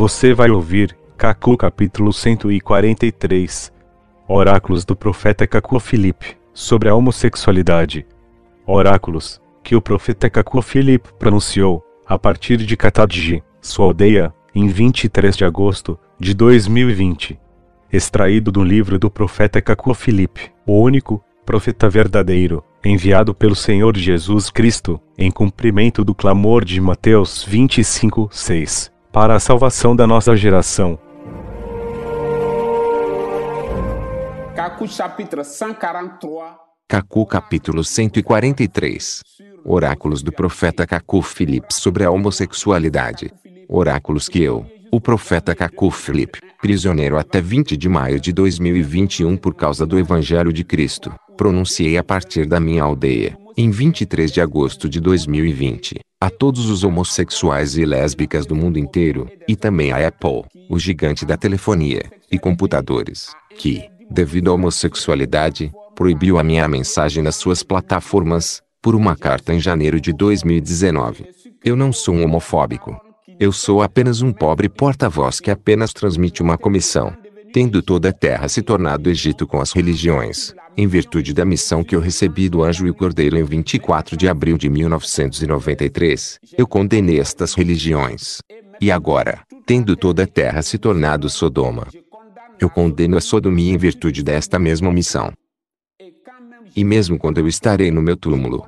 Você vai ouvir, Cacu capítulo 143. Oráculos do profeta Cacu Filipe, sobre a homossexualidade. Oráculos, que o profeta Cacu Filipe pronunciou, a partir de Catadji, sua aldeia, em 23 de agosto de 2020. Extraído do livro do profeta Cacu Filipe, o único, profeta verdadeiro, enviado pelo Senhor Jesus Cristo, em cumprimento do clamor de Mateus 25, 6 para a salvação da nossa geração. Cacu capítulo 143 Oráculos do profeta Cacu Filipe sobre a homossexualidade. Oráculos que eu, o profeta Cacu Filipe, prisioneiro até 20 de maio de 2021 por causa do Evangelho de Cristo, pronunciei a partir da minha aldeia, em 23 de agosto de 2020, a todos os homossexuais e lésbicas do mundo inteiro, e também à Apple, o gigante da telefonia e computadores, que, devido à homossexualidade, proibiu a minha mensagem nas suas plataformas, por uma carta em janeiro de 2019. Eu não sou um homofóbico. Eu sou apenas um pobre porta-voz que apenas transmite uma comissão tendo toda a terra se tornado Egito com as religiões, em virtude da missão que eu recebi do anjo e cordeiro em 24 de abril de 1993, eu condenei estas religiões. E agora, tendo toda a terra se tornado Sodoma, eu condeno a sodomia em virtude desta mesma missão. E mesmo quando eu estarei no meu túmulo,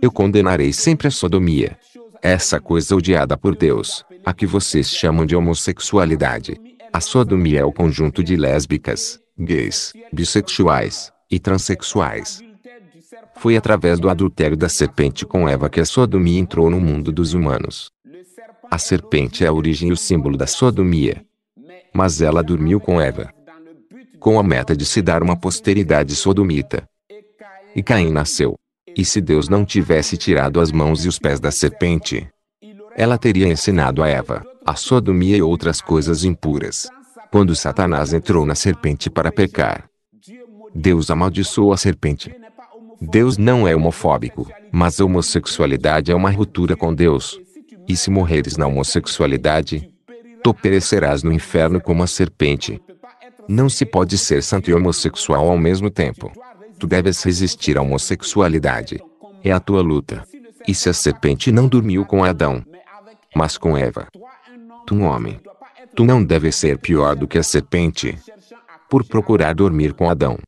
eu condenarei sempre a sodomia, essa coisa odiada por Deus, a que vocês chamam de homossexualidade. A sodomia é o conjunto de lésbicas, gays, bissexuais e transexuais. Foi através do adultério da serpente com Eva que a sodomia entrou no mundo dos humanos. A serpente é a origem e o símbolo da sodomia. Mas ela dormiu com Eva, com a meta de se dar uma posteridade sodomita. E Caim nasceu. E se Deus não tivesse tirado as mãos e os pés da serpente, ela teria ensinado a Eva a sodomia e outras coisas impuras. Quando Satanás entrou na serpente para pecar, Deus amaldiçoou a serpente. Deus não é homofóbico, mas a homossexualidade é uma ruptura com Deus. E se morreres na homossexualidade, tu perecerás no inferno como a serpente. Não se pode ser santo e homossexual ao mesmo tempo. Tu deves resistir à homossexualidade. É a tua luta. E se a serpente não dormiu com Adão, mas com Eva, Tu homem. Tu não deves ser pior do que a serpente. Por procurar dormir com Adão.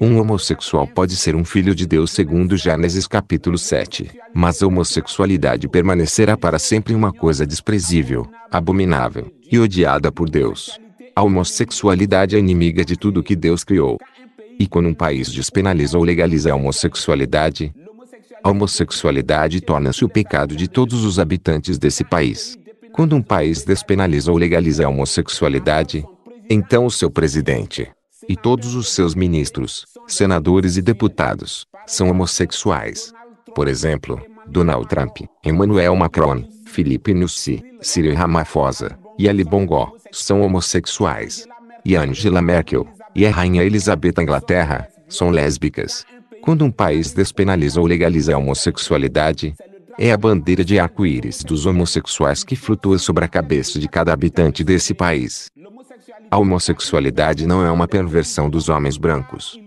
Um homossexual pode ser um filho de Deus segundo Gênesis capítulo 7, mas a homossexualidade permanecerá para sempre uma coisa desprezível, abominável e odiada por Deus. A homossexualidade é inimiga de tudo que Deus criou. E quando um país despenaliza ou legaliza a homossexualidade, a homossexualidade torna-se o pecado de todos os habitantes desse país. Quando um país despenaliza ou legaliza a homossexualidade, então o seu presidente e todos os seus ministros, senadores e deputados são homossexuais. Por exemplo, Donald Trump, Emmanuel Macron, Felipe Nussi, Cyril Ramaphosa e Ali Bongo são homossexuais. E Angela Merkel e a Rainha Elizabeth da Inglaterra são lésbicas. Quando um país despenaliza ou legaliza a homossexualidade, é a bandeira de arco-íris dos homossexuais que flutua sobre a cabeça de cada habitante desse país. A homossexualidade não é uma perversão dos homens brancos.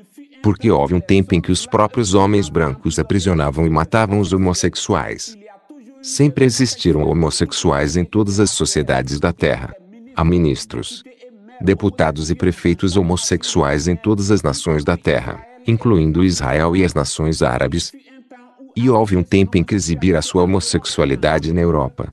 Porque houve um tempo em que os próprios homens brancos aprisionavam e matavam os homossexuais. Sempre existiram homossexuais em todas as sociedades da Terra. Há ministros, deputados e prefeitos homossexuais em todas as nações da Terra, incluindo Israel e as nações árabes, e houve um tempo em que exibir a sua homossexualidade na Europa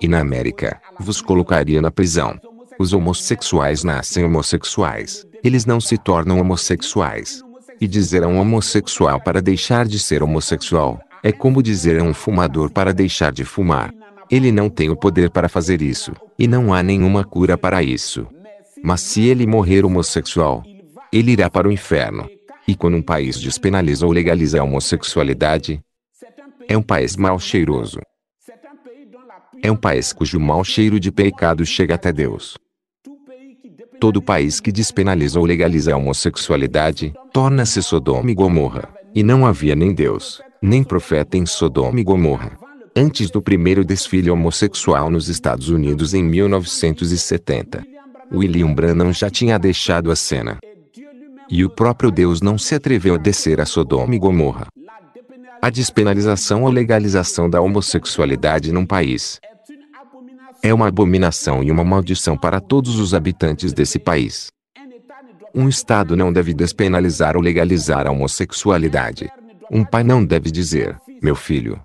e na América vos colocaria na prisão. Os homossexuais nascem homossexuais, eles não se tornam homossexuais. E dizer a um homossexual para deixar de ser homossexual é como dizer a um fumador para deixar de fumar. Ele não tem o poder para fazer isso, e não há nenhuma cura para isso. Mas se ele morrer homossexual, ele irá para o inferno. E quando um país despenaliza ou legaliza a homossexualidade, é um país mal cheiroso. É um país cujo mau cheiro de pecado chega até Deus. Todo país que despenaliza ou legaliza a homossexualidade torna-se Sodoma e Gomorra. E não havia nem Deus, nem profeta em Sodoma e Gomorra. Antes do primeiro desfile homossexual nos Estados Unidos em 1970, William Branham já tinha deixado a cena. E o próprio Deus não se atreveu a descer a Sodoma e Gomorra a despenalização ou legalização da homossexualidade num país. É uma abominação e uma maldição para todos os habitantes desse país. Um Estado não deve despenalizar ou legalizar a homossexualidade. Um pai não deve dizer, meu filho,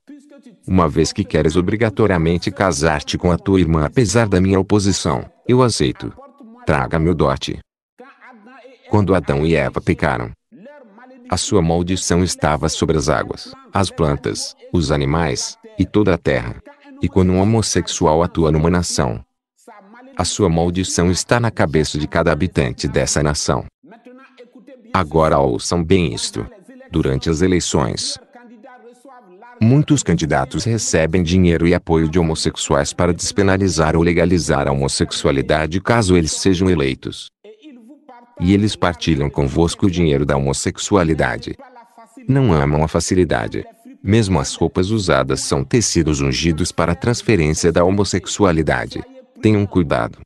uma vez que queres obrigatoriamente casar-te com a tua irmã apesar da minha oposição, eu aceito. Traga me o dote. Quando Adão e Eva pecaram, a sua maldição estava sobre as águas, as plantas, os animais e toda a terra. E quando um homossexual atua numa nação, a sua maldição está na cabeça de cada habitante dessa nação. Agora ouçam bem isto. Durante as eleições, muitos candidatos recebem dinheiro e apoio de homossexuais para despenalizar ou legalizar a homossexualidade caso eles sejam eleitos. E eles partilham convosco o dinheiro da homossexualidade. Não amam a facilidade. Mesmo as roupas usadas são tecidos ungidos para a transferência da homossexualidade. Tenham cuidado.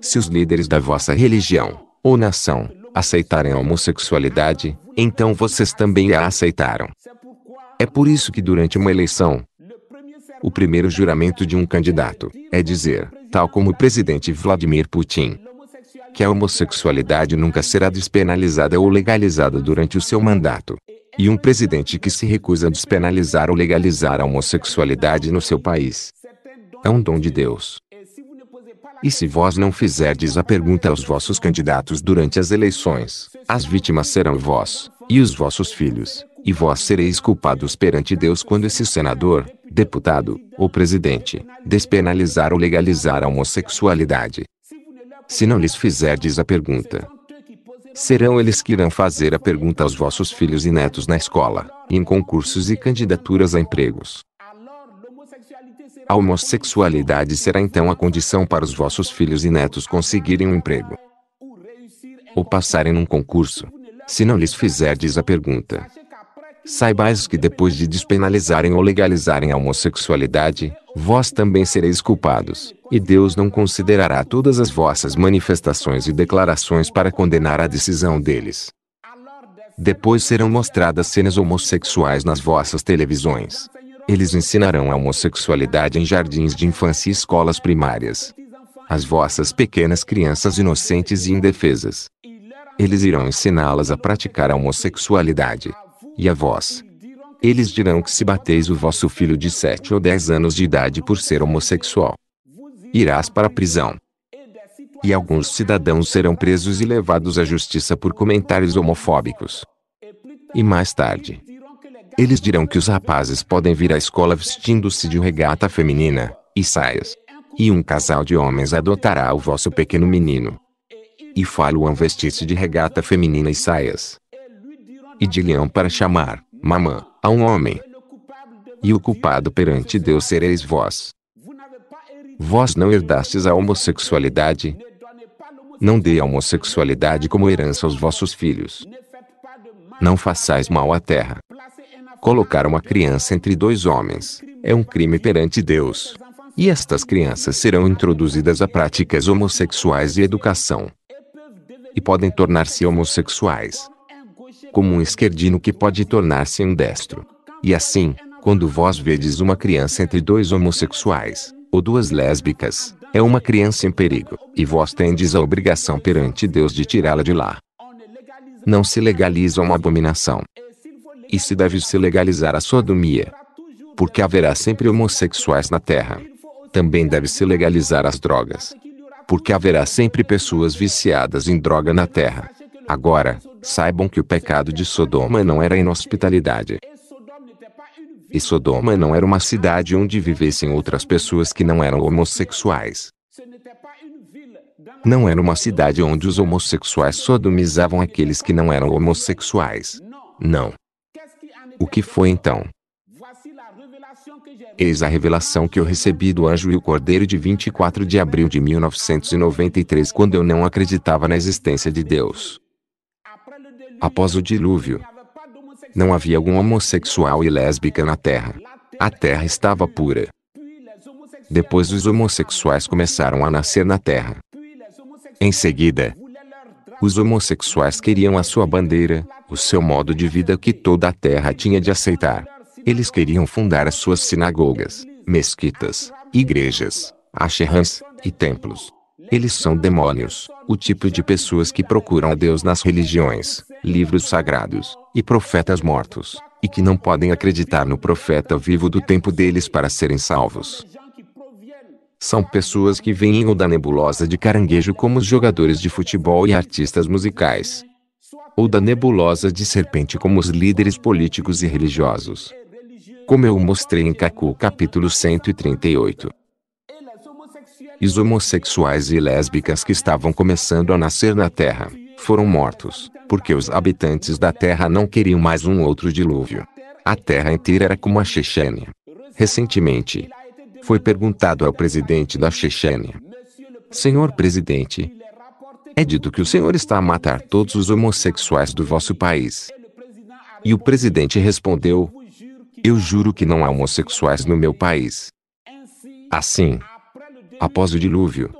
Se os líderes da vossa religião ou nação aceitarem a homossexualidade, então vocês também a aceitaram. É por isso que durante uma eleição, o primeiro juramento de um candidato é dizer, tal como o presidente Vladimir Putin, que a homossexualidade nunca será despenalizada ou legalizada durante o seu mandato. E um presidente que se recusa a despenalizar ou legalizar a homossexualidade no seu país é um dom de Deus. E se vós não fizerdes a pergunta aos vossos candidatos durante as eleições, as vítimas serão vós, e os vossos filhos, e vós sereis culpados perante Deus quando esse senador, deputado ou presidente despenalizar ou legalizar a homossexualidade se não lhes fizerdes a pergunta. Serão eles que irão fazer a pergunta aos vossos filhos e netos na escola, em concursos e candidaturas a empregos. A homossexualidade será então a condição para os vossos filhos e netos conseguirem um emprego ou passarem num concurso, se não lhes fizerdes a pergunta. Saibais que depois de despenalizarem ou legalizarem a homossexualidade, vós também sereis culpados, e Deus não considerará todas as vossas manifestações e declarações para condenar a decisão deles. Depois serão mostradas cenas homossexuais nas vossas televisões. Eles ensinarão a homossexualidade em jardins de infância e escolas primárias. As vossas pequenas crianças inocentes e indefesas. Eles irão ensiná-las a praticar a homossexualidade e a vós. Eles dirão que se bateis o vosso filho de sete ou dez anos de idade por ser homossexual, irás para a prisão. E alguns cidadãos serão presos e levados à justiça por comentários homofóbicos. E mais tarde, eles dirão que os rapazes podem vir à escola vestindo-se de regata feminina e saias. E um casal de homens adotará o vosso pequeno menino. E falo falam vestir-se de regata feminina e saias e de leão para chamar, mamã, a um homem. E o culpado perante Deus sereis vós. Vós não herdastes a homossexualidade. Não dê a homossexualidade como herança aos vossos filhos. Não façais mal à terra. Colocar uma criança entre dois homens é um crime perante Deus. E estas crianças serão introduzidas a práticas homossexuais e educação. E podem tornar-se homossexuais como um esquerdino que pode tornar-se um destro. E assim, quando vós vedes uma criança entre dois homossexuais, ou duas lésbicas, é uma criança em perigo, e vós tendes a obrigação perante Deus de tirá-la de lá. Não se legaliza uma abominação. E se deve se legalizar a sodomia. Porque haverá sempre homossexuais na terra. Também deve se legalizar as drogas. Porque haverá sempre pessoas viciadas em droga na terra. Agora, saibam que o pecado de Sodoma não era inhospitalidade. E Sodoma não era uma cidade onde vivessem outras pessoas que não eram homossexuais. Não era uma cidade onde os homossexuais sodomizavam aqueles que não eram homossexuais. Não. O que foi então? Eis a revelação que eu recebi do anjo e o cordeiro de 24 de abril de 1993, quando eu não acreditava na existência de Deus. Após o dilúvio, não havia algum homossexual e lésbica na Terra. A Terra estava pura. Depois os homossexuais começaram a nascer na Terra. Em seguida, os homossexuais queriam a sua bandeira, o seu modo de vida que toda a Terra tinha de aceitar. Eles queriam fundar as suas sinagogas, mesquitas, igrejas, asherãs e templos. Eles são demônios, o tipo de pessoas que procuram a Deus nas religiões, livros sagrados e profetas mortos, e que não podem acreditar no profeta vivo do tempo deles para serem salvos. São pessoas que vêm da nebulosa de caranguejo como os jogadores de futebol e artistas musicais, ou da nebulosa de serpente como os líderes políticos e religiosos. Como eu mostrei em Cacu capítulo 138, os homossexuais e lésbicas que estavam começando a nascer na Terra foram mortos, porque os habitantes da Terra não queriam mais um outro dilúvio. A Terra inteira era como a Chechênia. Recentemente, foi perguntado ao presidente da Chechênia: Senhor presidente, é dito que o senhor está a matar todos os homossexuais do vosso país. E o presidente respondeu: Eu juro que não há homossexuais no meu país. Assim, Após o dilúvio,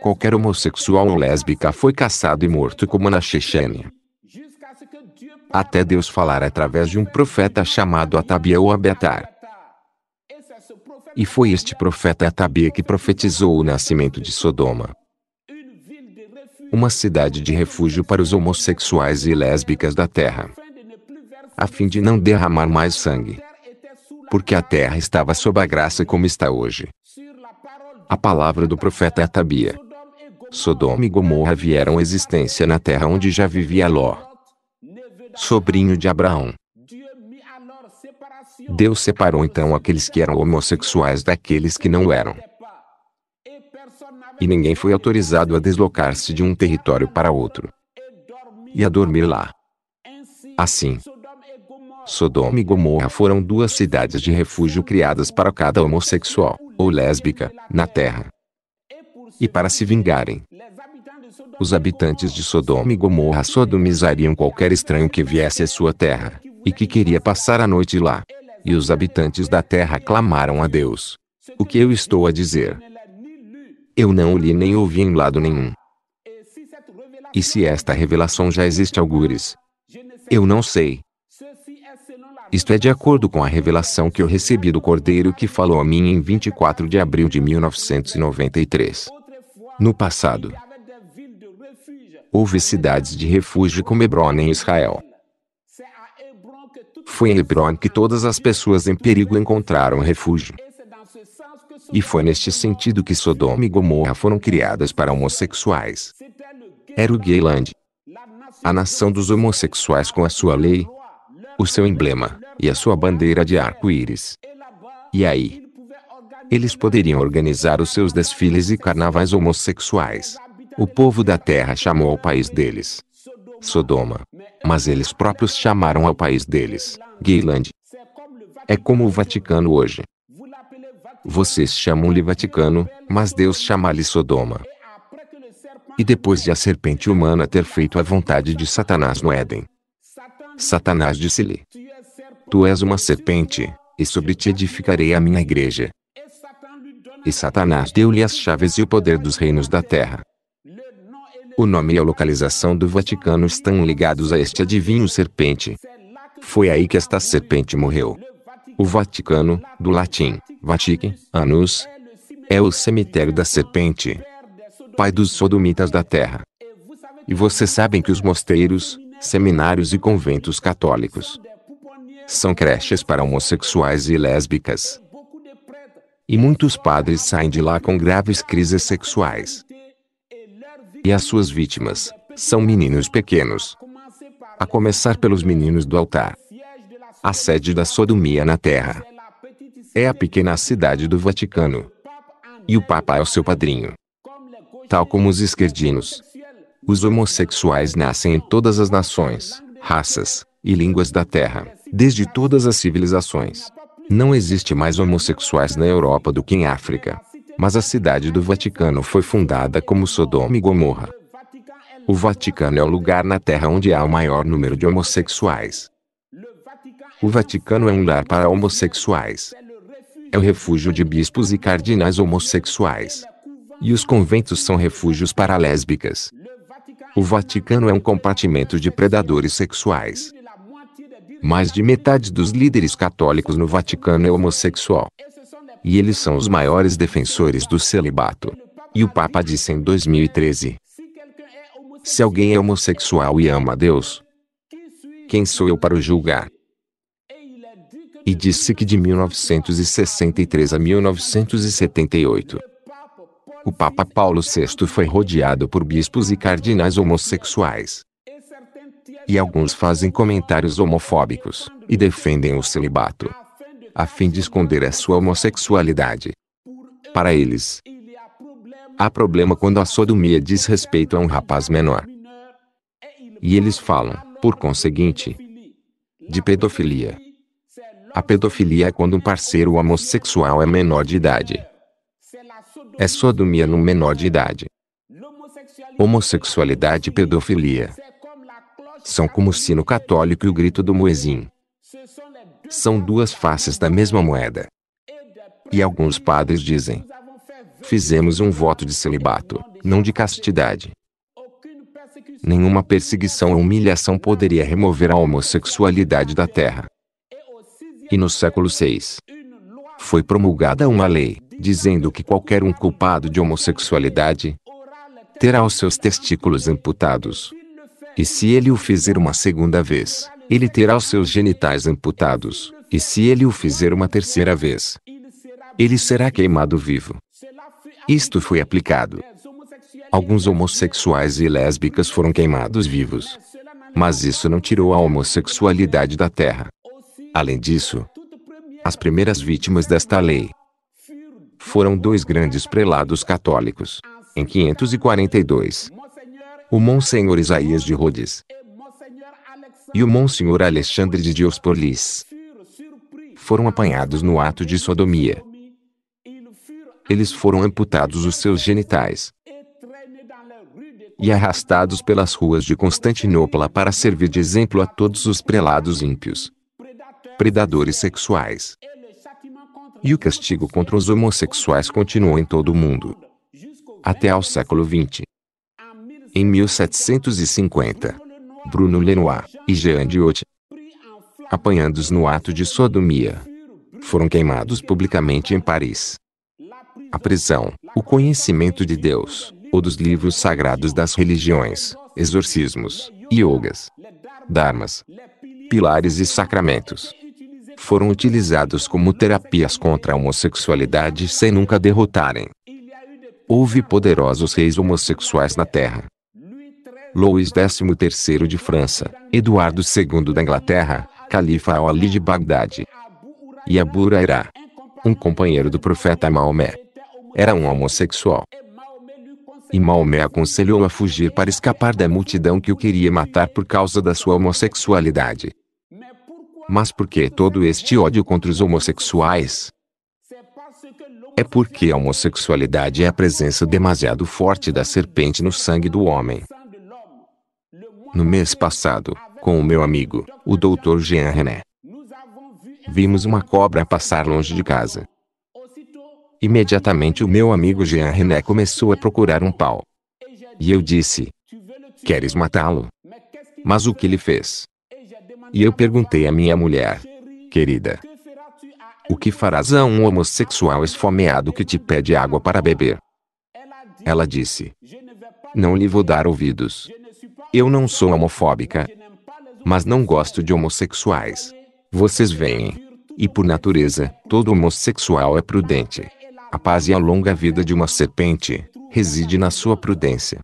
qualquer homossexual ou lésbica foi caçado e morto como na Chechênia. Até Deus falar através de um profeta chamado Atabia ou Abetar. E foi este profeta Atabia que profetizou o nascimento de Sodoma. Uma cidade de refúgio para os homossexuais e lésbicas da terra. A fim de não derramar mais sangue. Porque a terra estava sob a graça como está hoje a palavra do profeta Atabia. Sodoma e Gomorra vieram à existência na terra onde já vivia Ló, sobrinho de Abraão. Deus separou então aqueles que eram homossexuais daqueles que não eram. E ninguém foi autorizado a deslocar-se de um território para outro e a dormir lá. Assim, Sodoma e Gomorra foram duas cidades de refúgio criadas para cada homossexual ou lésbica, na terra. E para se vingarem, os habitantes de Sodoma e Gomorra sodomizariam qualquer estranho que viesse à sua terra, e que queria passar a noite lá. E os habitantes da terra clamaram a Deus. O que eu estou a dizer? Eu não li nem ouvi em lado nenhum. E se esta revelação já existe algures? Eu não sei. Isto é de acordo com a revelação que eu recebi do Cordeiro que falou a mim em 24 de abril de 1993. No passado, houve cidades de refúgio como Hebron em Israel. Foi em Hebron que todas as pessoas em perigo encontraram refúgio. E foi neste sentido que Sodoma e Gomorra foram criadas para homossexuais. Era o Gayland, a nação dos homossexuais com a sua lei, o seu emblema, e a sua bandeira de arco-íris. E aí? Eles poderiam organizar os seus desfiles e carnavais homossexuais. O povo da terra chamou ao país deles Sodoma, mas eles próprios chamaram ao país deles Gayland. É como o Vaticano hoje. Vocês chamam-lhe Vaticano, mas Deus chama-lhe Sodoma. E depois de a serpente humana ter feito a vontade de Satanás no Éden, Satanás disse-lhe: Tu és uma serpente, e sobre ti edificarei a minha igreja. E Satanás deu-lhe as chaves e o poder dos reinos da terra. O nome e a localização do Vaticano estão ligados a este adivinho serpente. Foi aí que esta serpente morreu. O Vaticano, do latim, Vatic, Anus, é o cemitério da serpente, pai dos sodomitas da terra. E vocês sabem que os mosteiros, seminários e conventos católicos são creches para homossexuais e lésbicas. E muitos padres saem de lá com graves crises sexuais. E as suas vítimas são meninos pequenos. A começar pelos meninos do altar. A sede da sodomia na Terra é a pequena cidade do Vaticano. E o Papa é o seu padrinho. Tal como os esquerdinos, os homossexuais nascem em todas as nações, raças e línguas da Terra desde todas as civilizações. Não existe mais homossexuais na Europa do que em África. Mas a cidade do Vaticano foi fundada como Sodoma e Gomorra. O Vaticano é o lugar na Terra onde há o maior número de homossexuais. O Vaticano é um lar para homossexuais. É o refúgio de bispos e cardinais homossexuais. E os conventos são refúgios para lésbicas. O Vaticano é um compartimento de predadores sexuais. Mais de metade dos líderes católicos no Vaticano é homossexual. E eles são os maiores defensores do celibato. E o Papa disse em 2013: Se alguém é homossexual e ama a Deus, quem sou eu para o julgar? E disse que de 1963 a 1978, o Papa Paulo VI foi rodeado por bispos e cardinais homossexuais. E alguns fazem comentários homofóbicos e defendem o celibato a fim de esconder a sua homossexualidade. Para eles, há problema quando a sodomia diz respeito a um rapaz menor. E eles falam, por conseguinte, de pedofilia. A pedofilia é quando um parceiro homossexual é menor de idade. É sodomia no menor de idade. Homossexualidade e pedofilia são como o sino católico e o grito do muezim. São duas faces da mesma moeda. E alguns padres dizem: fizemos um voto de celibato, não de castidade. Nenhuma perseguição ou humilhação poderia remover a homossexualidade da terra. E no século VI, foi promulgada uma lei, dizendo que qualquer um culpado de homossexualidade terá os seus testículos amputados. E se ele o fizer uma segunda vez, ele terá os seus genitais amputados. E se ele o fizer uma terceira vez, ele será queimado vivo. Isto foi aplicado. Alguns homossexuais e lésbicas foram queimados vivos. Mas isso não tirou a homossexualidade da terra. Além disso, as primeiras vítimas desta lei foram dois grandes prelados católicos. Em 542, o Monsenhor Isaías de Rhodes e o Monsenhor Alexandre de Diospolis foram apanhados no ato de sodomia. Eles foram amputados os seus genitais e arrastados pelas ruas de Constantinopla para servir de exemplo a todos os prelados ímpios, predadores sexuais. E o castigo contra os homossexuais continuou em todo o mundo até ao século XX. Em 1750, Bruno Lenoir e Jean Diot, apanhados no ato de sodomia, foram queimados publicamente em Paris. A prisão, o conhecimento de Deus, ou dos livros sagrados das religiões, exorcismos, yogas, dharmas, pilares e sacramentos, foram utilizados como terapias contra a homossexualidade sem nunca derrotarem. Houve poderosos reis homossexuais na Terra, Louis XIII de França, Eduardo II da Inglaterra, Califa Ali de Bagdade e Abu Huraira, um companheiro do profeta Maomé. Era um homossexual. E Maomé aconselhou a fugir para escapar da multidão que o queria matar por causa da sua homossexualidade. Mas por que todo este ódio contra os homossexuais? É porque a homossexualidade é a presença demasiado forte da serpente no sangue do homem no mês passado, com o meu amigo, o Dr. Jean René. Vimos uma cobra passar longe de casa. Imediatamente o meu amigo Jean René começou a procurar um pau. E eu disse: Queres matá-lo? Mas o que ele fez? E eu perguntei à minha mulher: Querida, o que farás a um homossexual esfomeado que te pede água para beber? Ela disse: Não lhe vou dar ouvidos. Eu não sou homofóbica, mas não gosto de homossexuais. Vocês veem. E por natureza, todo homossexual é prudente. A paz e a longa vida de uma serpente reside na sua prudência.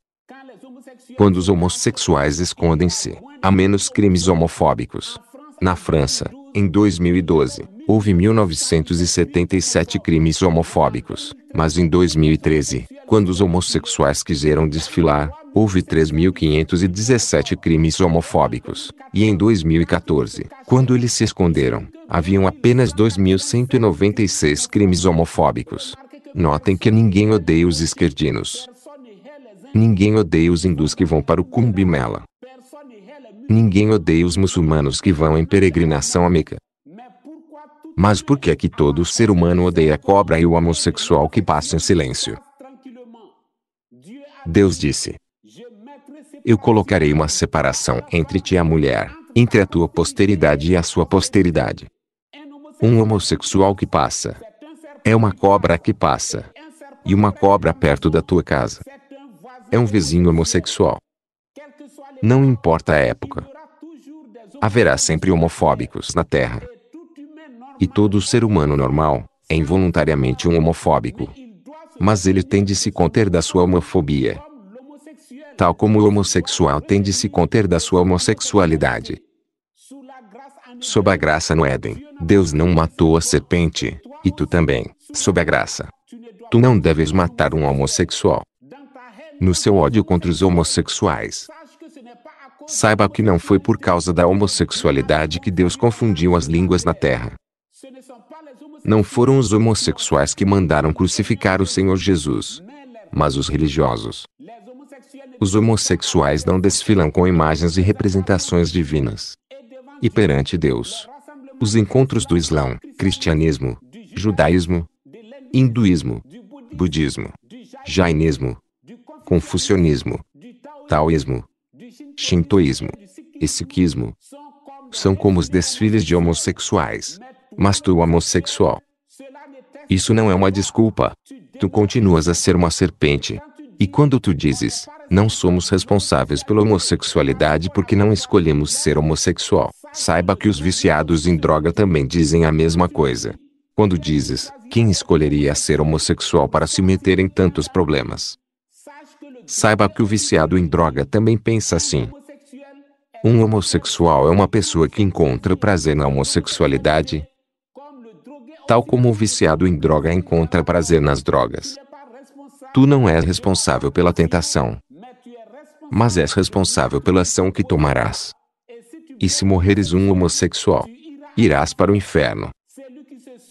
Quando os homossexuais escondem-se, há menos crimes homofóbicos. Na França, em 2012, houve 1977 crimes homofóbicos, mas em 2013, quando os homossexuais quiseram desfilar, houve 3.517 crimes homofóbicos, e em 2014, quando eles se esconderam, haviam apenas 2.196 crimes homofóbicos. Notem que ninguém odeia os esquerdinos. Ninguém odeia os hindus que vão para o Kumbh Mela. Ninguém odeia os muçulmanos que vão em peregrinação a Meca. Mas por que é que todo ser humano odeia a cobra e o homossexual que passa em silêncio? Deus disse: eu colocarei uma separação entre ti e a mulher, entre a tua posteridade e a sua posteridade. Um homossexual que passa é uma cobra que passa, e uma cobra perto da tua casa é um vizinho homossexual. Não importa a época, haverá sempre homofóbicos na Terra. E todo ser humano normal é involuntariamente um homofóbico. Mas ele tem de se conter da sua homofobia tal como o homossexual tem de se conter da sua homossexualidade. Sob a graça no Éden, Deus não matou a serpente, e tu também, sob a graça. Tu não deves matar um homossexual. No seu ódio contra os homossexuais, saiba que não foi por causa da homossexualidade que Deus confundiu as línguas na terra. Não foram os homossexuais que mandaram crucificar o Senhor Jesus, mas os religiosos. Os homossexuais não desfilam com imagens e representações divinas. E perante Deus, os encontros do Islã, cristianismo, judaísmo, hinduísmo, budismo, jainismo, confucionismo, taoísmo, shintoísmo e sikhismo são como os desfiles de homossexuais. Mas tu homossexual. Isso não é uma desculpa. Tu continuas a ser uma serpente. E quando tu dizes, não somos responsáveis pela homossexualidade porque não escolhemos ser homossexual, saiba que os viciados em droga também dizem a mesma coisa. Quando dizes, quem escolheria ser homossexual para se meter em tantos problemas? Saiba que o viciado em droga também pensa assim. Um homossexual é uma pessoa que encontra prazer na homossexualidade, tal como o viciado em droga encontra prazer nas drogas. Tu não és responsável pela tentação, mas és responsável pela ação que tomarás. E se morreres um homossexual, irás para o inferno.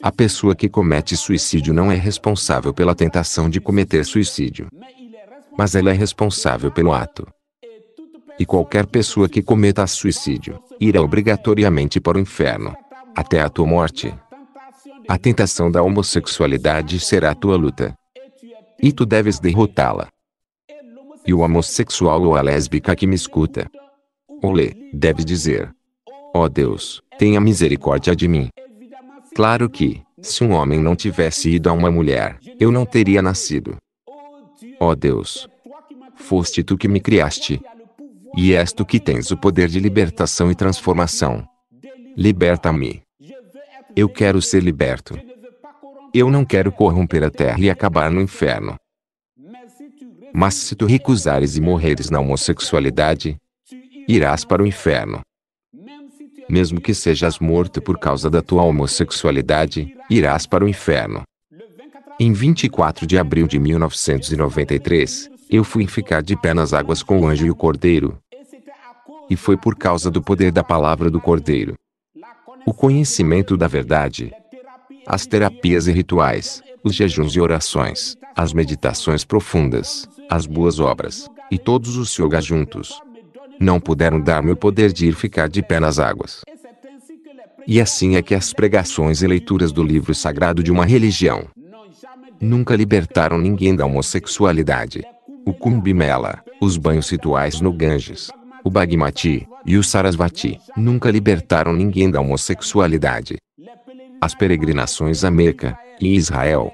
A pessoa que comete suicídio não é responsável pela tentação de cometer suicídio, mas ela é responsável pelo ato. E qualquer pessoa que cometa suicídio irá obrigatoriamente para o inferno, até a tua morte. A tentação da homossexualidade será a tua luta. E tu deves derrotá-la. E o homossexual ou a lésbica que me escuta ou lê, deves dizer: Ó oh Deus, tenha misericórdia de mim. Claro que, se um homem não tivesse ido a uma mulher, eu não teria nascido. Ó oh Deus, foste tu que me criaste. E és tu que tens o poder de libertação e transformação. Liberta-me. Eu quero ser liberto. Eu não quero corromper a terra e acabar no inferno. Mas se tu recusares e morreres na homossexualidade, irás para o inferno. Mesmo que sejas morto por causa da tua homossexualidade, irás para o inferno. Em 24 de abril de 1993, eu fui ficar de pé nas águas com o anjo e o cordeiro. E foi por causa do poder da palavra do cordeiro. O conhecimento da verdade, as terapias e rituais, os jejuns e orações, as meditações profundas, as boas obras, e todos os yogas juntos. Não puderam dar-me o poder de ir ficar de pé nas águas. E assim é que as pregações e leituras do livro sagrado de uma religião nunca libertaram ninguém da homossexualidade. O Kumbhimela, os banhos rituais no Ganges, o Bhagmati e o Sarasvati nunca libertaram ninguém da homossexualidade as peregrinações a Meca e Israel.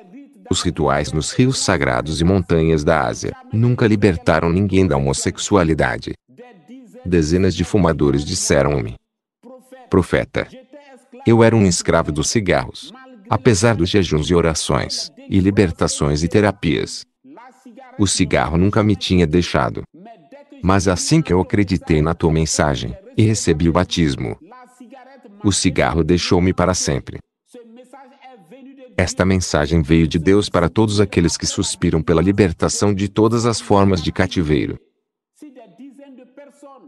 Os rituais nos rios sagrados e montanhas da Ásia nunca libertaram ninguém da homossexualidade. Dezenas de fumadores disseram-me: Profeta, eu era um escravo dos cigarros. Apesar dos jejuns e orações, e libertações e terapias, o cigarro nunca me tinha deixado. Mas assim que eu acreditei na tua mensagem e recebi o batismo, o cigarro deixou-me para sempre. Esta mensagem veio de Deus para todos aqueles que suspiram pela libertação de todas as formas de cativeiro.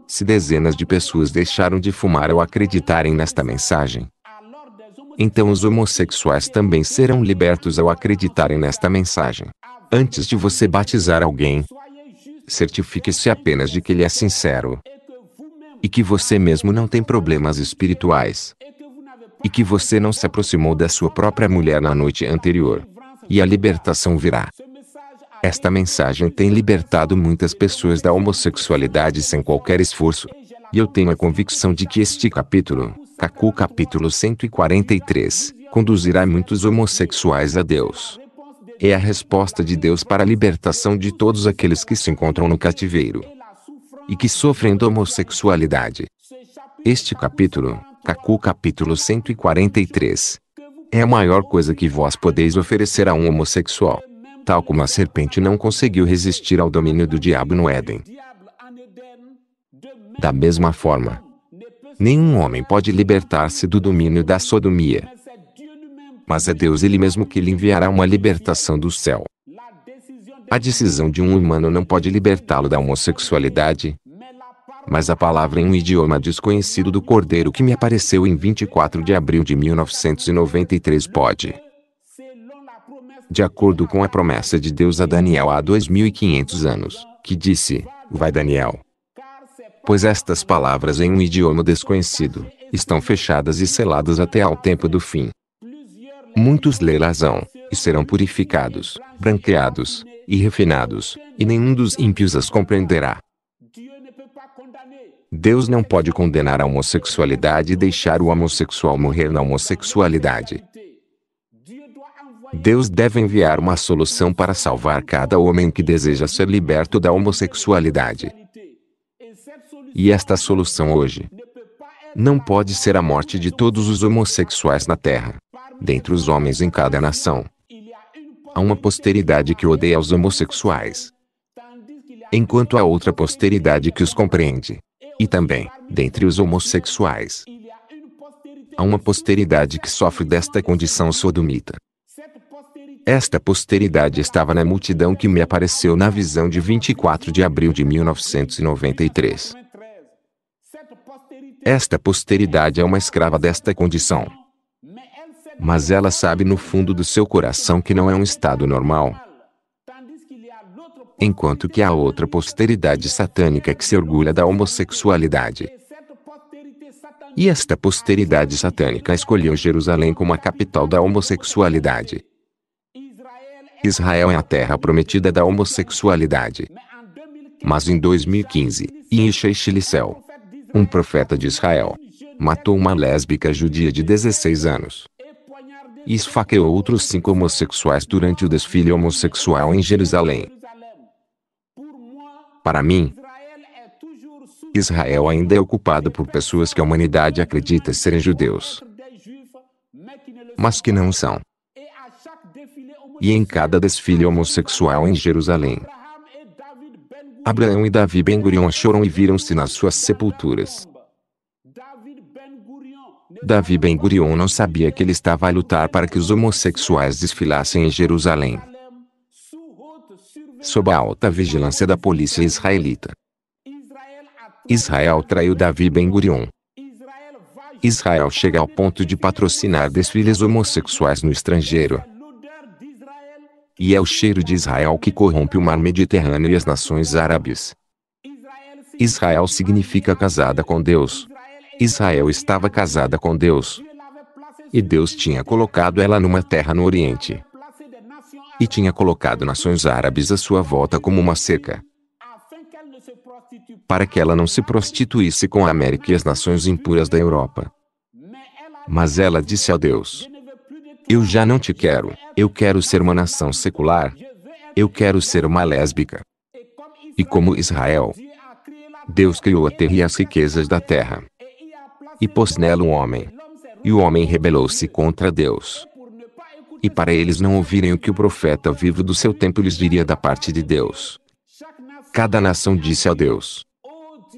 Se dezenas de pessoas deixaram de fumar ao acreditarem nesta mensagem, então os homossexuais também serão libertos ao acreditarem nesta mensagem. Antes de você batizar alguém, certifique-se apenas de que ele é sincero e que você mesmo não tem problemas espirituais e que você não se aproximou da sua própria mulher na noite anterior. E a libertação virá. Esta mensagem tem libertado muitas pessoas da homossexualidade sem qualquer esforço. E eu tenho a convicção de que este capítulo, Cacu capítulo 143, conduzirá muitos homossexuais a Deus. É a resposta de Deus para a libertação de todos aqueles que se encontram no cativeiro e que sofrem da homossexualidade. Este capítulo, capítulo 143. É a maior coisa que vós podeis oferecer a um homossexual. Tal como a serpente não conseguiu resistir ao domínio do diabo no Éden. Da mesma forma, nenhum homem pode libertar-se do domínio da sodomia. Mas é Deus Ele mesmo que lhe enviará uma libertação do céu. A decisão de um humano não pode libertá-lo da homossexualidade, mas a palavra em um idioma desconhecido do Cordeiro que me apareceu em 24 de abril de 1993 pode. De acordo com a promessa de Deus a Daniel há 2500 anos, que disse: Vai Daniel. Pois estas palavras em um idioma desconhecido estão fechadas e seladas até ao tempo do fim. Muitos lelasão, e serão purificados, branqueados, e refinados, e nenhum dos ímpios as compreenderá. Deus não pode condenar a homossexualidade e deixar o homossexual morrer na homossexualidade. Deus deve enviar uma solução para salvar cada homem que deseja ser liberto da homossexualidade. E esta solução hoje não pode ser a morte de todos os homossexuais na terra, dentre os homens em cada nação. Há uma posteridade que odeia os homossexuais enquanto há outra posteridade que os compreende. E também, dentre os homossexuais, há uma posteridade que sofre desta condição sodomita. Esta posteridade estava na multidão que me apareceu na visão de 24 de abril de 1993. Esta posteridade é uma escrava desta condição. Mas ela sabe no fundo do seu coração que não é um estado normal, enquanto que há outra posteridade satânica que se orgulha da homossexualidade. E esta posteridade satânica escolheu Jerusalém como a capital da homossexualidade. Israel é a terra prometida da homossexualidade. Mas em 2015, Yishai Shilicel, um profeta de Israel, matou uma lésbica judia de 16 anos e esfaqueou outros cinco homossexuais durante o desfile homossexual em Jerusalém. Para mim, Israel ainda é ocupado por pessoas que a humanidade acredita serem judeus, mas que não são. E em cada desfile homossexual em Jerusalém, Abraão e Davi Ben-Gurion choram e viram-se nas suas sepulturas. Davi Ben-Gurion não sabia que ele estava a lutar para que os homossexuais desfilassem em Jerusalém sob a alta vigilância da polícia israelita. Israel traiu Davi Ben-Gurion. Israel chega ao ponto de patrocinar desfiles homossexuais no estrangeiro. E é o cheiro de Israel que corrompe o mar Mediterrâneo e as nações árabes. Israel significa casada com Deus. Israel estava casada com Deus. E Deus tinha colocado ela numa terra no Oriente e tinha colocado nações árabes à sua volta como uma cerca para que ela não se prostituísse com a América e as nações impuras da Europa. Mas ela disse a Deus: Eu já não te quero, eu quero ser uma nação secular, eu quero ser uma lésbica. E como Israel, Deus criou a terra e as riquezas da terra. E pôs nela um homem. E o homem rebelou-se contra Deus e para eles não ouvirem o que o profeta vivo do seu tempo lhes diria da parte de Deus. Cada nação disse a Deus: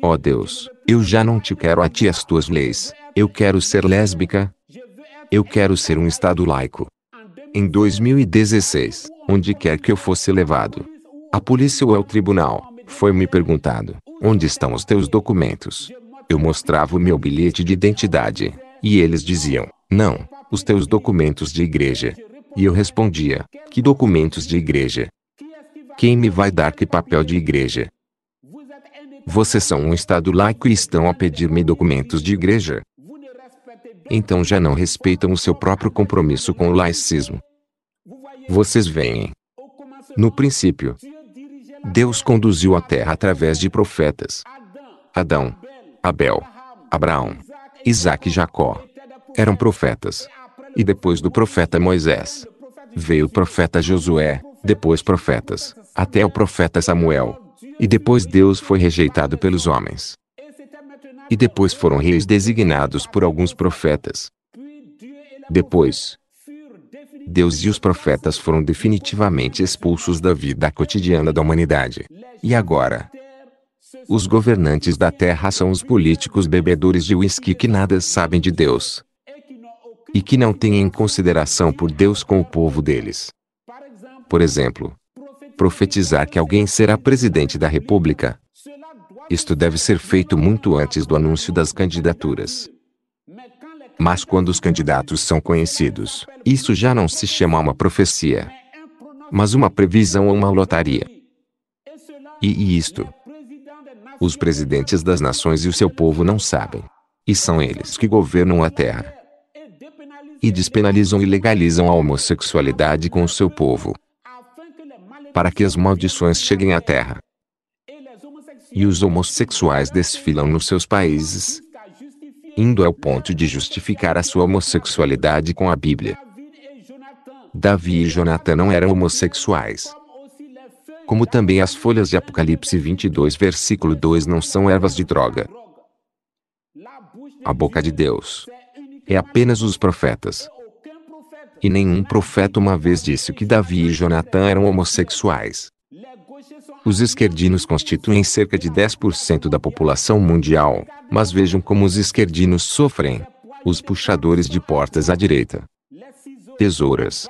Ó oh Deus, eu já não te quero a ti as tuas leis, eu quero ser lésbica, eu quero ser um Estado laico. Em 2016, onde quer que eu fosse levado, a polícia ou ao tribunal, foi me perguntado: onde estão os teus documentos? Eu mostrava o meu bilhete de identidade, e eles diziam: não, os teus documentos de igreja. E eu respondia: Que documentos de igreja? Quem me vai dar que papel de igreja? Vocês são um Estado laico e estão a pedir-me documentos de igreja? Então já não respeitam o seu próprio compromisso com o laicismo. Vocês veem. No princípio, Deus conduziu a terra através de profetas: Adão, Abel, Abraão, Isaac e Jacó. Eram profetas. E depois do profeta Moisés, veio o profeta Josué, depois profetas, até o profeta Samuel. E depois Deus foi rejeitado pelos homens. E depois foram reis designados por alguns profetas. Depois, Deus e os profetas foram definitivamente expulsos da vida cotidiana da humanidade. E agora, os governantes da terra são os políticos bebedores de uísque que nada sabem de Deus e que não têm em consideração por Deus com o povo deles. Por exemplo, profetizar que alguém será presidente da República. Isto deve ser feito muito antes do anúncio das candidaturas. Mas quando os candidatos são conhecidos, isso já não se chama uma profecia, mas uma previsão ou uma lotaria. E, e isto, os presidentes das nações e o seu povo não sabem. E são eles que governam a terra e despenalizam e legalizam a homossexualidade com o seu povo, para que as maldições cheguem à terra. E os homossexuais desfilam nos seus países, indo ao ponto de justificar a sua homossexualidade com a Bíblia. Davi e Jonatã não eram homossexuais. Como também as folhas de Apocalipse 22, versículo 2 não são ervas de droga. A boca de Deus é apenas os profetas. E nenhum profeta uma vez disse que Davi e Jonatã eram homossexuais. Os esquerdinos constituem cerca de 10% da população mundial, mas vejam como os esquerdinos sofrem. Os puxadores de portas à direita, tesouras,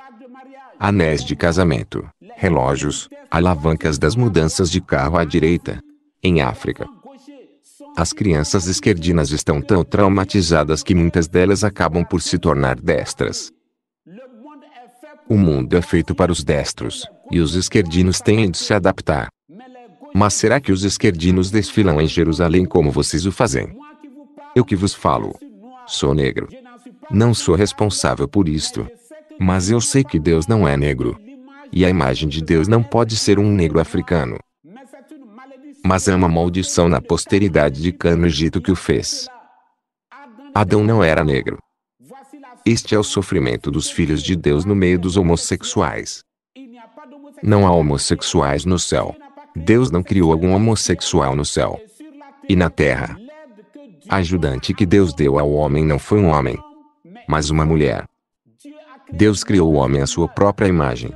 anéis de casamento, relógios, alavancas das mudanças de carro à direita. Em África, as crianças esquerdinas estão tão traumatizadas que muitas delas acabam por se tornar destras. O mundo é feito para os destros, e os esquerdinos têm de se adaptar. Mas será que os esquerdinos desfilam em Jerusalém como vocês o fazem? Eu que vos falo. Sou negro. Não sou responsável por isto. Mas eu sei que Deus não é negro. E a imagem de Deus não pode ser um negro africano mas é uma maldição na posteridade de Cã no Egito que o fez. Adão não era negro. Este é o sofrimento dos filhos de Deus no meio dos homossexuais. Não há homossexuais no céu. Deus não criou algum homossexual no céu. E na terra. A ajudante que Deus deu ao homem não foi um homem, mas uma mulher. Deus criou o homem à sua própria imagem.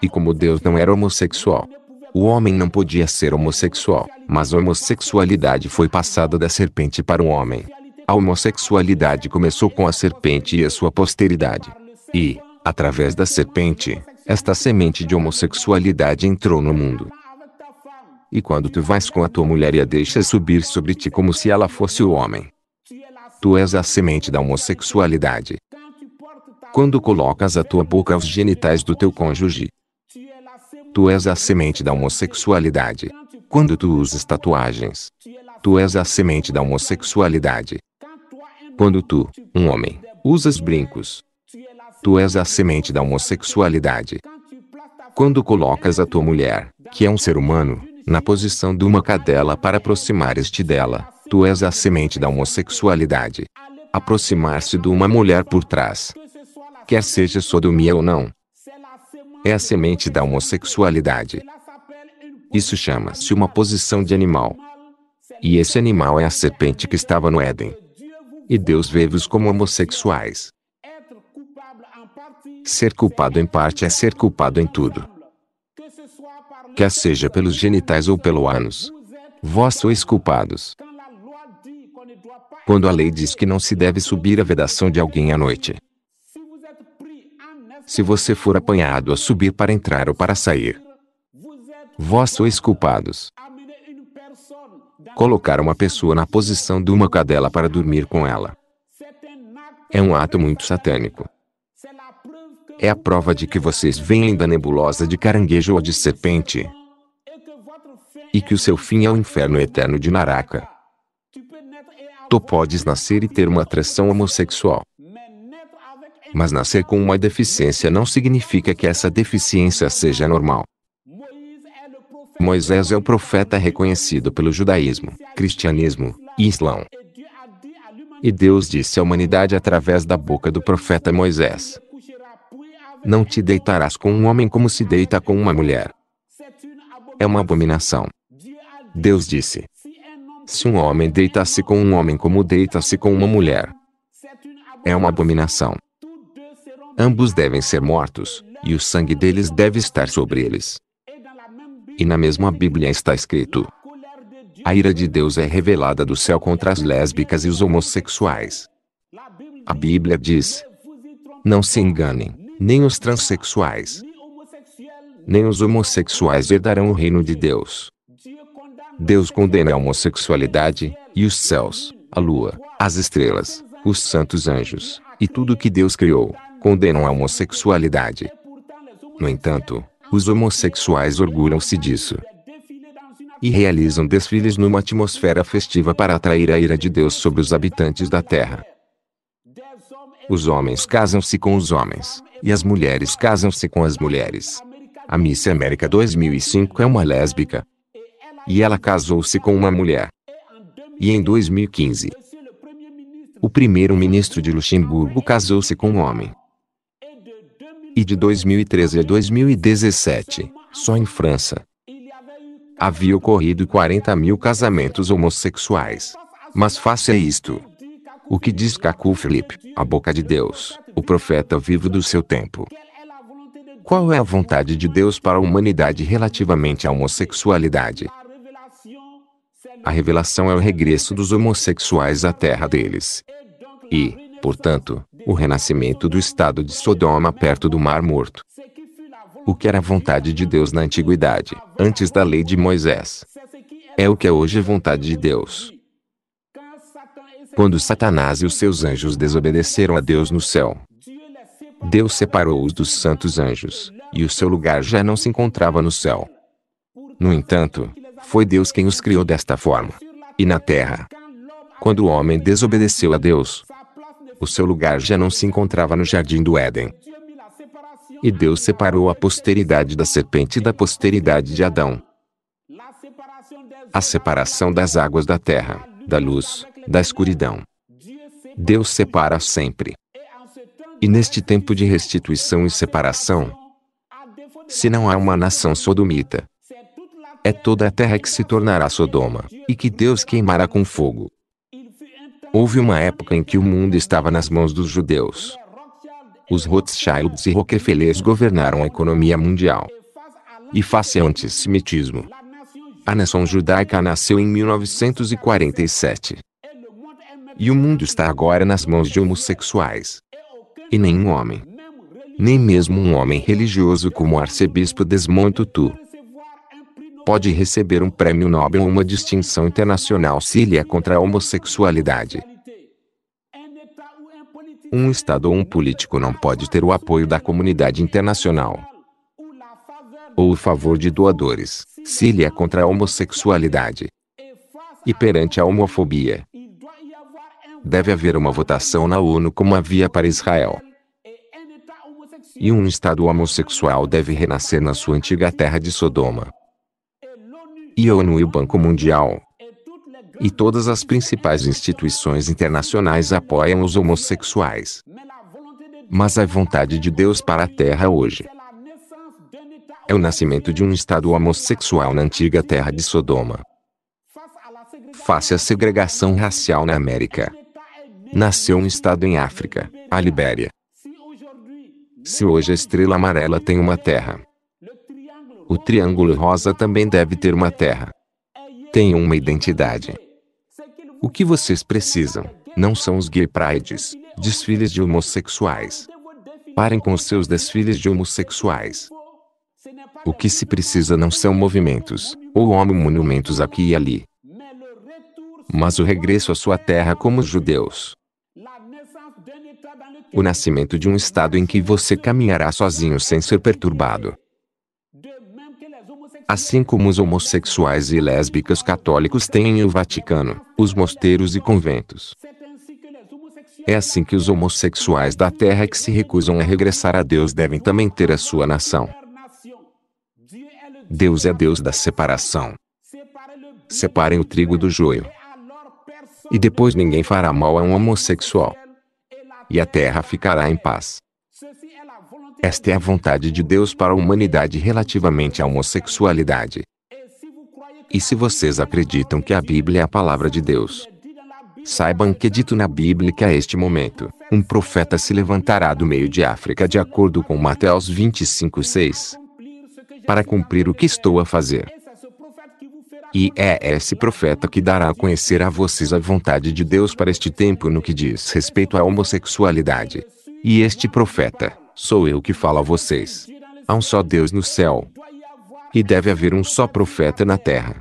E como Deus não era homossexual, o homem não podia ser homossexual, mas a homossexualidade foi passada da serpente para o homem. A homossexualidade começou com a serpente e a sua posteridade. E, através da serpente, esta semente de homossexualidade entrou no mundo. E quando tu vais com a tua mulher e a deixas subir sobre ti como se ela fosse o homem, tu és a semente da homossexualidade. Quando colocas a tua boca aos genitais do teu cônjuge, Tu és a semente da homossexualidade. Quando tu usas tatuagens, tu és a semente da homossexualidade. Quando tu, um homem, usas brincos, tu és a semente da homossexualidade. Quando colocas a tua mulher, que é um ser humano, na posição de uma cadela para aproximares-te dela, tu és a semente da homossexualidade. Aproximar-se de uma mulher por trás, quer seja sodomia ou não, é a semente da homossexualidade. Isso chama-se uma posição de animal. E esse animal é a serpente que estava no Éden. E Deus vê-vos como homossexuais. Ser culpado em parte é ser culpado em tudo. Quer seja pelos genitais ou pelo ânus. Vós sois culpados. Quando a lei diz que não se deve subir a vedação de alguém à noite, se você for apanhado a subir para entrar ou para sair. Vós sois culpados. Colocar uma pessoa na posição de uma cadela para dormir com ela é um ato muito satânico. É a prova de que vocês vêm da nebulosa de caranguejo ou de serpente e que o seu fim é o inferno eterno de Naraka. Tu podes nascer e ter uma atração homossexual. Mas nascer com uma deficiência não significa que essa deficiência seja normal. Moisés é o profeta reconhecido pelo judaísmo, cristianismo e islão. E Deus disse à humanidade através da boca do profeta Moisés: Não te deitarás com um homem como se deita com uma mulher. É uma abominação. Deus disse: Se um homem deita-se com um homem como deita-se com uma mulher, é uma abominação. Ambos devem ser mortos, e o sangue deles deve estar sobre eles. E na mesma Bíblia está escrito: A ira de Deus é revelada do céu contra as lésbicas e os homossexuais. A Bíblia diz: Não se enganem, nem os transexuais, nem os homossexuais herdarão o reino de Deus. Deus condena a homossexualidade, e os céus, a lua, as estrelas, os santos anjos, e tudo o que Deus criou condenam a homossexualidade. No entanto, os homossexuais orgulham-se disso e realizam desfiles numa atmosfera festiva para atrair a ira de Deus sobre os habitantes da terra. Os homens casam-se com os homens, e as mulheres casam-se com as mulheres. A Miss América 2005 é uma lésbica. E ela casou-se com uma mulher. E em 2015, o primeiro-ministro de Luxemburgo casou-se com um homem e de 2013 a 2017, só em França, havia ocorrido 40 mil casamentos homossexuais. Mas a isto. O que diz Cacu Felipe, a boca de Deus, o profeta vivo do seu tempo? Qual é a vontade de Deus para a humanidade relativamente à homossexualidade? A revelação é o regresso dos homossexuais à terra deles. E, portanto, o renascimento do estado de Sodoma perto do Mar Morto. O que era vontade de Deus na antiguidade, antes da lei de Moisés, é o que é hoje vontade de Deus. Quando Satanás e os seus anjos desobedeceram a Deus no céu, Deus separou-os dos santos anjos, e o seu lugar já não se encontrava no céu. No entanto, foi Deus quem os criou desta forma. E na terra, quando o homem desobedeceu a Deus, o seu lugar já não se encontrava no jardim do Éden. E Deus separou a posteridade da serpente da posteridade de Adão. A separação das águas da terra, da luz, da escuridão. Deus separa sempre. E neste tempo de restituição e separação, se não há uma nação sodomita, é toda a terra que se tornará Sodoma, e que Deus queimará com fogo. Houve uma época em que o mundo estava nas mãos dos judeus. Os Rothschilds e Rockefellers governaram a economia mundial. E face ao antissemitismo, a nação judaica nasceu em 1947. E o mundo está agora nas mãos de homossexuais. E nenhum homem, nem mesmo um homem religioso como o arcebispo Desmond Tutu, pode receber um prêmio Nobel ou uma distinção internacional se ele é contra a homossexualidade. Um Estado ou um político não pode ter o apoio da comunidade internacional ou o favor de doadores, se ele é contra a homossexualidade. E perante a homofobia, deve haver uma votação na ONU como havia para Israel. E um Estado homossexual deve renascer na sua antiga terra de Sodoma, e a ONU e o Banco Mundial. E todas as principais instituições internacionais apoiam os homossexuais. Mas a vontade de Deus para a Terra hoje é o nascimento de um Estado homossexual na antiga terra de Sodoma. Face à segregação racial na América, nasceu um Estado em África, a Libéria. Se hoje a estrela amarela tem uma terra, o triângulo rosa também deve ter uma terra. Tem uma identidade. O que vocês precisam não são os gay prides, desfiles de homossexuais. Parem com os seus desfiles de homossexuais. O que se precisa não são movimentos, ou homem monumentos aqui e ali. Mas o regresso à sua terra como judeus. O nascimento de um estado em que você caminhará sozinho sem ser perturbado. Assim como os homossexuais e lésbicas católicos têm o Vaticano, os mosteiros e conventos. É assim que os homossexuais da terra que se recusam a regressar a Deus devem também ter a sua nação. Deus é Deus da separação. Separem o trigo do joio. E depois ninguém fará mal a um homossexual. E a terra ficará em paz. Esta é a vontade de Deus para a humanidade relativamente à homossexualidade. E se vocês acreditam que a Bíblia é a palavra de Deus, saibam que é dito na Bíblia que a este momento, um profeta se levantará do meio de África de acordo com Mateus 25:6, para cumprir o que estou a fazer. E é esse profeta que dará a conhecer a vocês a vontade de Deus para este tempo no que diz respeito à homossexualidade. E este profeta, sou eu que falo a vocês. Há um só Deus no céu. E deve haver um só profeta na terra.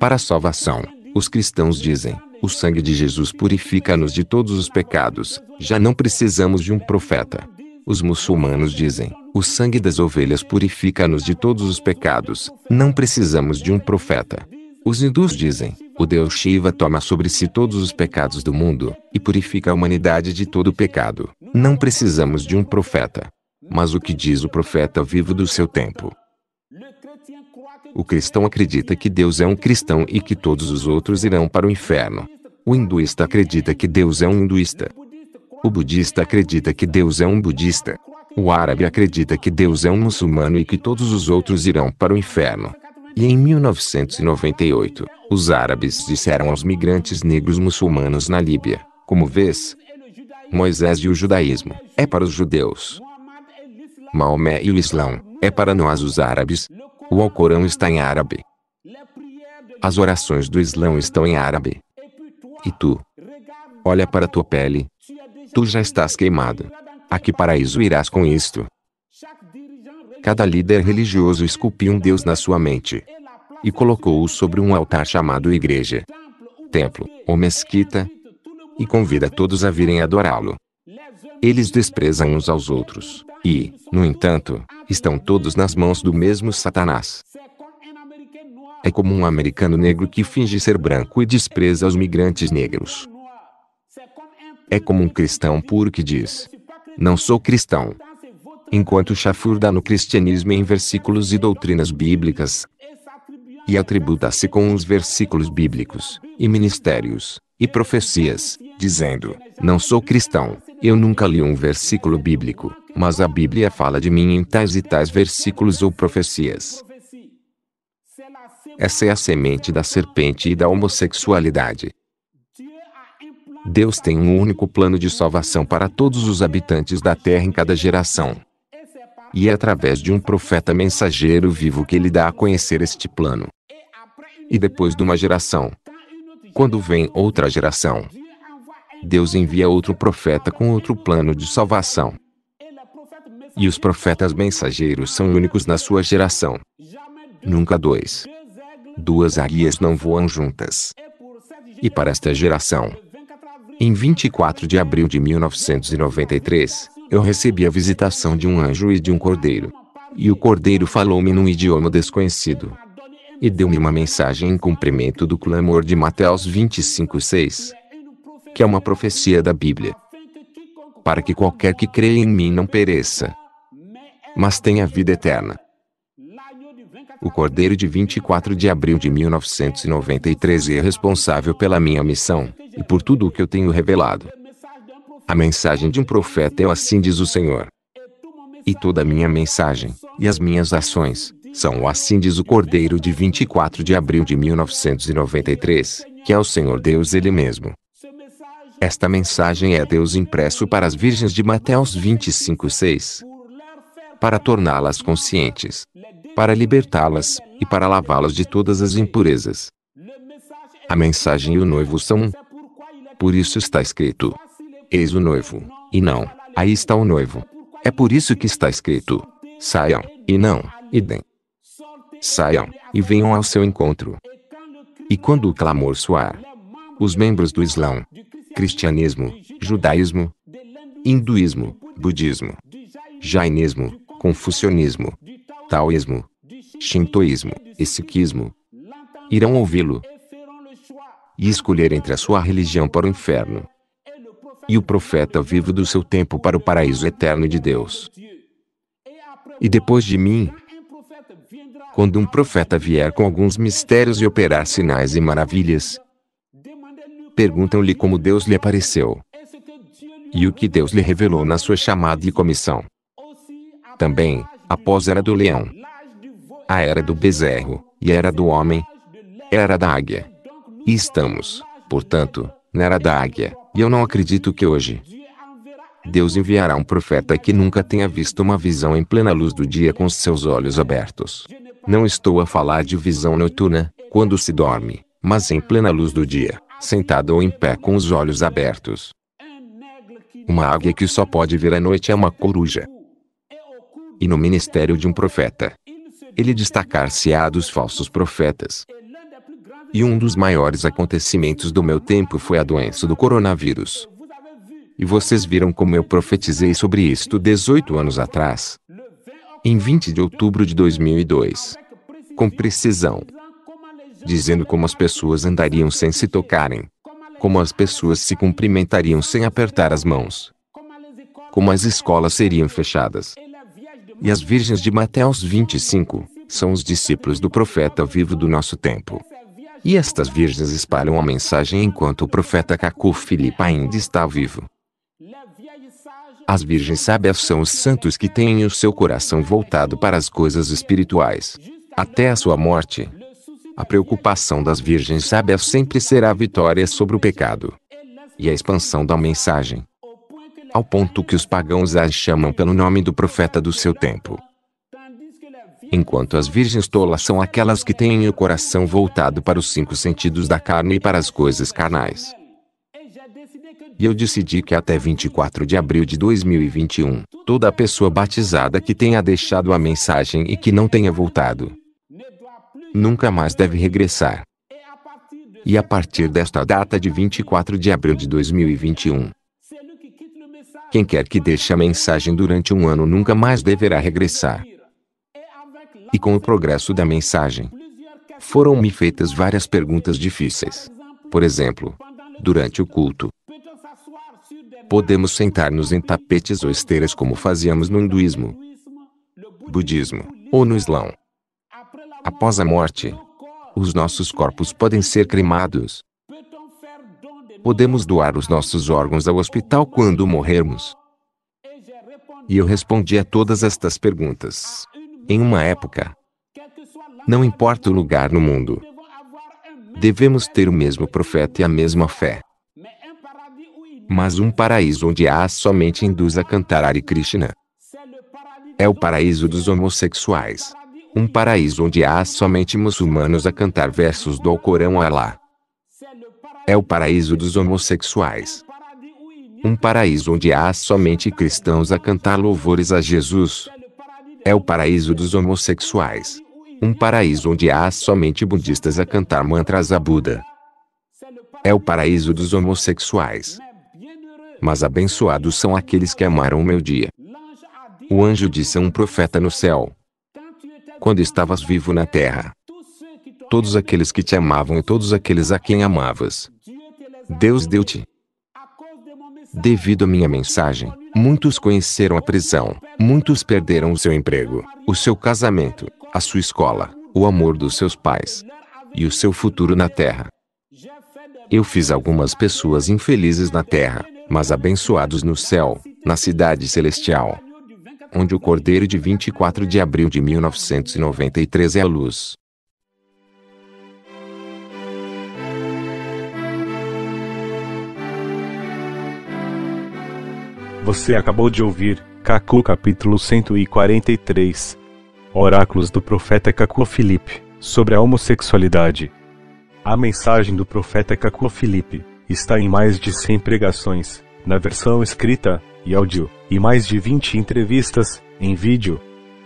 Para a salvação, os cristãos dizem: o sangue de Jesus purifica-nos de todos os pecados, já não precisamos de um profeta. Os muçulmanos dizem: o sangue das ovelhas purifica-nos de todos os pecados, não precisamos de um profeta. Os hindus dizem: o Deus Shiva toma sobre si todos os pecados do mundo, e purifica a humanidade de todo pecado. Não precisamos de um profeta. Mas o que diz o profeta vivo do seu tempo? O cristão acredita que Deus é um cristão e que todos os outros irão para o inferno. O hinduísta acredita que Deus é um hinduísta. O budista acredita que Deus é um budista. O árabe acredita que Deus é um muçulmano e que todos os outros irão para o inferno. E em 1998, os árabes disseram aos migrantes negros muçulmanos na Líbia: Como vês, Moisés e o judaísmo é para os judeus. Maomé e o Islão é para nós, os árabes. O Alcorão está em árabe. As orações do Islão estão em árabe. E tu? Olha para tua pele. Tu já estás queimado. A que paraíso irás com isto? Cada líder religioso esculpiu um Deus na sua mente e colocou-o sobre um altar chamado igreja, templo ou mesquita, e convida todos a virem adorá-lo. Eles desprezam uns aos outros, e, no entanto, estão todos nas mãos do mesmo Satanás. É como um americano negro que finge ser branco e despreza os migrantes negros. É como um cristão puro que diz: Não sou cristão, enquanto chafurda no cristianismo em versículos e doutrinas bíblicas, e atributa-se com os versículos bíblicos, e ministérios, e profecias, dizendo: Não sou cristão, eu nunca li um versículo bíblico, mas a Bíblia fala de mim em tais e tais versículos ou profecias. Essa é a semente da serpente e da homossexualidade. Deus tem um único plano de salvação para todos os habitantes da terra em cada geração. E é através de um profeta mensageiro vivo que ele dá a conhecer este plano. E depois de uma geração, quando vem outra geração, Deus envia outro profeta com outro plano de salvação. E os profetas mensageiros são únicos na sua geração. Nunca dois. Duas águias não voam juntas. E para esta geração, em 24 de abril de 1993, eu recebi a visitação de um anjo e de um cordeiro. E o cordeiro falou-me num idioma desconhecido. E deu-me uma mensagem em cumprimento do clamor de Mateus 25:6, que é uma profecia da Bíblia. Para que qualquer que crê em mim não pereça, mas tenha vida eterna. O Cordeiro de 24 de abril de 1993 é responsável pela minha missão e por tudo o que eu tenho revelado. A mensagem de um profeta é o assim diz o Senhor. E toda a minha mensagem, e as minhas ações, são o assim diz o Cordeiro de 24 de abril de 1993, que é o Senhor Deus Ele mesmo. Esta mensagem é Deus impresso para as virgens de Mateus 25:6, para torná-las conscientes, para libertá-las e para lavá-las de todas as impurezas. A mensagem e o noivo são um. Por isso está escrito: Eis o noivo. E não, aí está o noivo. É por isso que está escrito: saiam, e não, idem. Saiam, e venham ao seu encontro. E quando o clamor soar, os membros do Islã, cristianismo, judaísmo, hinduísmo, budismo, jainismo, confucionismo, taoísmo, shintoísmo e sikhismo irão ouvi-lo e escolher entre a sua religião para o inferno e o profeta vivo do seu tempo para o paraíso eterno de Deus. E depois de mim, quando um profeta vier com alguns mistérios e operar sinais e maravilhas, perguntam-lhe como Deus lhe apareceu e o que Deus lhe revelou na sua chamada e comissão. Também, após a era do leão, a era do bezerro e a era do homem, era da águia. E estamos, portanto, na era da águia. E eu não acredito que hoje Deus enviará um profeta que nunca tenha visto uma visão em plena luz do dia com seus olhos abertos. Não estou a falar de visão noturna, quando se dorme, mas em plena luz do dia, sentado ou em pé com os olhos abertos. Uma águia que só pode ver à noite é uma coruja. E no ministério de um profeta, ele destacar-se-á dos falsos profetas, e um dos maiores acontecimentos do meu tempo foi a doença do coronavírus. E vocês viram como eu profetizei sobre isto 18 anos atrás, em 20 de outubro de 2002, com precisão, dizendo como as pessoas andariam sem se tocarem, como as pessoas se cumprimentariam sem apertar as mãos, como as escolas seriam fechadas. E as virgens de Mateus 25 são os discípulos do profeta vivo do nosso tempo. E estas virgens espalham a mensagem enquanto o profeta Cacu Filipe ainda está vivo. As virgens sábias são os santos que têm o seu coração voltado para as coisas espirituais. Até a sua morte, a preocupação das virgens sábias sempre será a vitória sobre o pecado e a expansão da mensagem, ao ponto que os pagãos as chamam pelo nome do profeta do seu tempo enquanto as virgens tolas são aquelas que têm o coração voltado para os cinco sentidos da carne e para as coisas carnais. E eu decidi que até 24 de abril de 2021, toda pessoa batizada que tenha deixado a mensagem e que não tenha voltado, nunca mais deve regressar. E a partir desta data de 24 de abril de 2021, quem quer que deixe a mensagem durante um ano nunca mais deverá regressar e com o progresso da mensagem. Foram-me feitas várias perguntas difíceis. Por exemplo, durante o culto, podemos sentar-nos em tapetes ou esteiras como fazíamos no hinduísmo, budismo ou no islão. Após a morte, os nossos corpos podem ser cremados. Podemos doar os nossos órgãos ao hospital quando morrermos. E eu respondi a todas estas perguntas em uma época. Não importa o lugar no mundo. Devemos ter o mesmo profeta e a mesma fé. Mas um paraíso onde há somente hindus a cantar Hare Krishna. É o paraíso dos homossexuais. Um paraíso onde há somente muçulmanos a cantar versos do Alcorão a Allah. É o paraíso dos homossexuais. Um paraíso onde há somente cristãos a cantar louvores a Jesus, é o paraíso dos homossexuais. Um paraíso onde há somente budistas a cantar mantras a Buda. É o paraíso dos homossexuais. Mas abençoados são aqueles que amaram o meu dia. O anjo disse a um profeta no céu: Quando estavas vivo na terra, todos aqueles que te amavam e todos aqueles a quem amavas, Deus deu-te Devido à minha mensagem, muitos conheceram a prisão, muitos perderam o seu emprego, o seu casamento, a sua escola, o amor dos seus pais e o seu futuro na terra. Eu fiz algumas pessoas infelizes na terra, mas abençoados no céu, na cidade celestial, onde o Cordeiro de 24 de abril de 1993 é a luz. Você acabou de ouvir, Cacu capítulo 143. Oráculos do profeta Cacu Felipe sobre a homossexualidade. A mensagem do profeta Cacu Felipe está em mais de 100 pregações, na versão escrita e áudio, e mais de 20 entrevistas, em vídeo.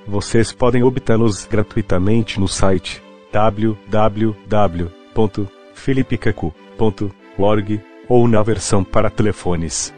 Vocês podem obtê-los gratuitamente no site www.filipecacu.org ou na versão para telefones